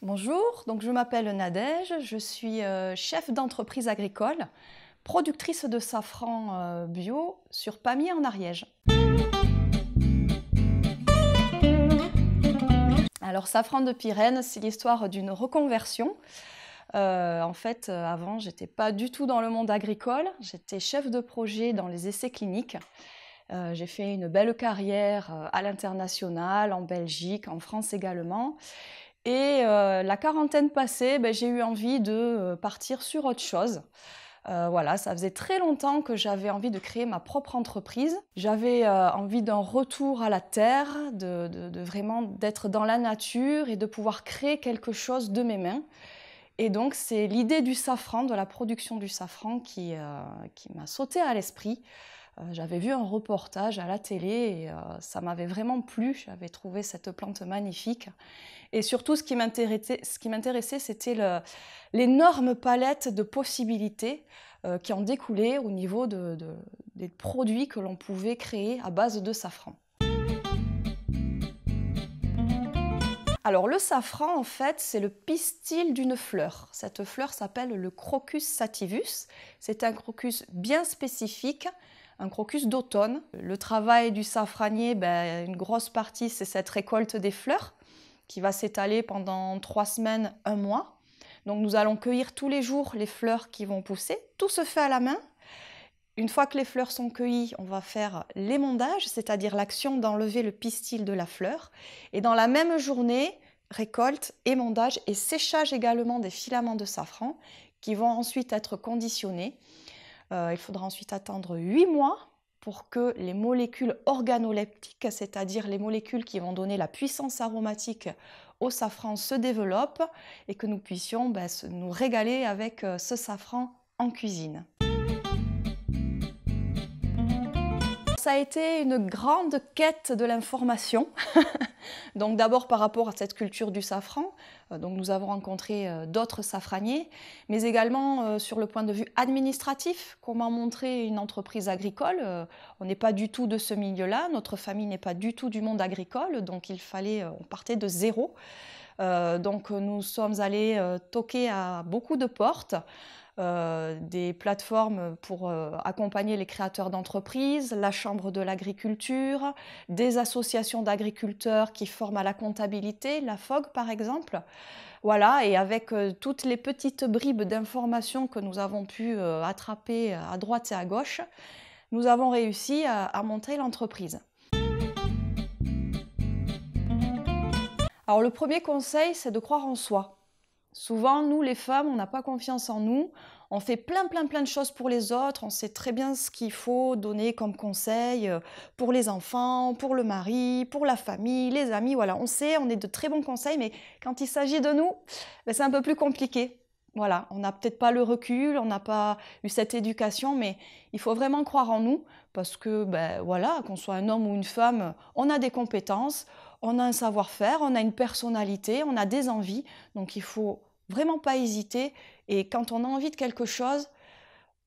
Bonjour, donc je m'appelle Nadège, je suis euh, chef d'entreprise agricole, productrice de safran euh, bio sur Pamiers en Ariège. Alors Safran de Pyrénées, c'est l'histoire d'une reconversion. Euh, en fait, avant, j'étais pas du tout dans le monde agricole, j'étais chef de projet dans les essais cliniques. j'ai fait une belle carrière à l'international, en Belgique, en France également. Et euh, la quarantaine passée, ben, j'ai eu envie de euh, partir sur autre chose. Euh, voilà, ça faisait très longtemps que j'avais envie de créer ma propre entreprise. J'avais envie d'un retour à la terre, de, vraiment d'être dans la nature et de pouvoir créer quelque chose de mes mains. Et donc, c'est l'idée du safran, de la production du safran, qui m'a sauté à l'esprit. Euh, j'avais vu un reportage à la télé et euh, ça m'avait vraiment plu. J'avais trouvé cette plante magnifique. Et surtout, ce qui m'intéressait, c'était l'énorme palette de possibilités euh, qui en découlaient au niveau des produits que l'on pouvait créer à base de safran. Alors le safran, en fait, c'est le pistil d'une fleur. Cette fleur s'appelle le crocus sativus. C'est un crocus bien spécifique un crocus d'automne. Le travail du safranier, ben, une grosse partie, c'est cette récolte des fleurs qui va s'étaler pendant trois semaines, un mois. Donc nous allons cueillir tous les jours les fleurs qui vont pousser. Tout se fait à la main. Une fois que les fleurs sont cueillies, on va faire l'émondage, c'est-à-dire l'action d'enlever le pistil de la fleur. Et dans la même journée, récolte, émondage et séchage également des filaments de safran qui vont ensuite être conditionnés euh, il faudra ensuite attendre 8 mois pour que les molécules organoleptiques, c'est-à-dire les molécules qui vont donner la puissance aromatique au safran, se développent et que nous puissions ben, nous régaler avec euh, ce safran en cuisine. ça a été une grande quête de l'information. donc d'abord par rapport à cette culture du safran. Euh, donc nous avons rencontré euh, d'autres safraniers, mais également euh, sur le point de vue administratif, comment montrer une entreprise agricole. On n'est pas du tout de ce milieu-là, notre famille n'est pas du tout du monde agricole, donc il fallait, on partait de zéro. donc nous sommes allés toquer à beaucoup de portes. Euh, des plateformes pour euh, accompagner les créateurs d'entreprises, la Chambre de l'agriculture, des associations d'agriculteurs qui forment à la comptabilité, la FOG par exemple. Voilà, et avec euh, toutes les petites bribes d'informations que nous avons pu attraper à droite et à gauche, nous avons réussi à monter l'entreprise. Alors le premier conseil, c'est de croire en soi. Souvent, nous, les femmes, on n'a pas confiance en nous. On fait plein, plein, plein de choses pour les autres. On sait très bien ce qu'il faut donner comme conseil euh, pour les enfants, pour le mari, pour la famille, les amis. Voilà, on sait, on est de très bons conseils, mais quand il s'agit de nous, ben, c'est un peu plus compliqué. Voilà, on n'a peut-être pas le recul, on n'a pas eu cette éducation, mais il faut vraiment croire en nous parce que, ben, voilà, qu'on soit un homme ou une femme, on a des compétences, on a un savoir-faire, on a une personnalité, on a des envies. Donc il faut Vraiment pas hésiter. Et quand on a envie de quelque chose,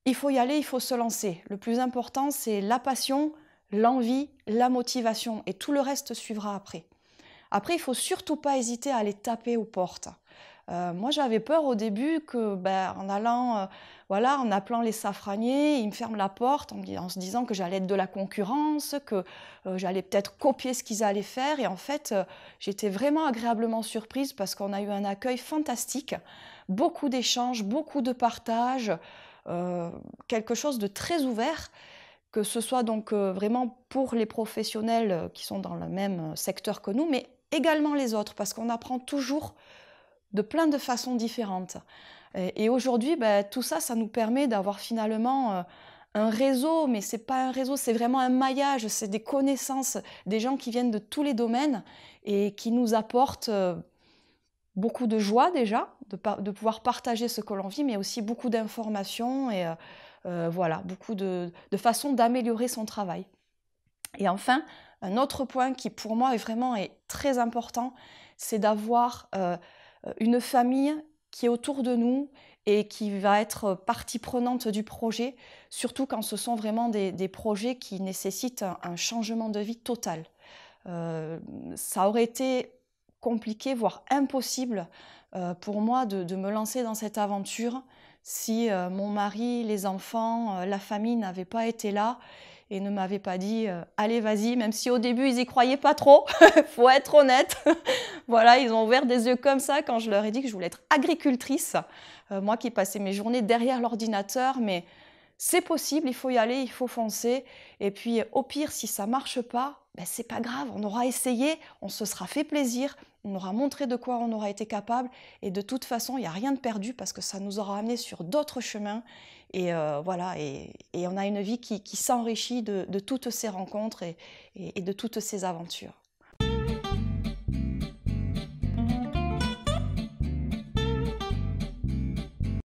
il faut y aller, il faut se lancer. Le plus important, c'est la passion, l'envie, la motivation. Et tout le reste suivra après. Après, il faut surtout pas hésiter à aller taper aux portes. Euh, moi, j'avais peur au début que, bah, en allant, euh, voilà, en appelant les safraniers, ils me ferment la porte en, se disant que j'allais être de la concurrence, que euh, j'allais peut-être copier ce qu'ils allaient faire. Et en fait, j'étais vraiment agréablement surprise parce qu'on a eu un accueil fantastique, beaucoup d'échanges, beaucoup de partages, quelque chose de très ouvert que ce soit donc vraiment pour les professionnels qui sont dans le même secteur que nous, mais également les autres, parce qu'on apprend toujours de plein de façons différentes. Et, aujourd'hui, bah, tout ça, ça nous permet d'avoir finalement euh, un réseau, mais c'est pas un réseau, c'est vraiment un maillage, c'est des connaissances, des gens qui viennent de tous les domaines et qui nous apportent euh, beaucoup de joie déjà de, pouvoir partager ce que l'on vit, mais aussi beaucoup d'informations et euh, voilà, beaucoup de, façons d'améliorer son travail. Et enfin, un autre point qui pour moi est vraiment est très important, c'est d'avoir euh, une famille qui est autour de nous et qui va être partie prenante du projet, surtout quand ce sont vraiment des, projets qui nécessitent un, changement de vie total. Euh, ça aurait été compliqué, voire impossible euh, pour moi de, me lancer dans cette aventure si mon mari, les enfants, la famille n'avaient pas été là et ne m'avaient pas dit euh, allez vas-y, même si au début ils y croyaient pas trop, faut être honnête. voilà, ils ont ouvert des yeux comme ça quand je leur ai dit que je voulais être agricultrice, euh, moi qui passais mes journées derrière l'ordinateur, mais c'est possible, il faut y aller, il faut foncer. Et puis au pire, si ça marche pas, ben c'est pas grave, on aura essayé, on se sera fait plaisir, on aura montré de quoi on aura été capable, et de toute façon, il n'y a rien de perdu parce que ça nous aura amené sur d'autres chemins, et euh, voilà, et, on a une vie qui, s'enrichit de, toutes ces rencontres et de toutes ces aventures.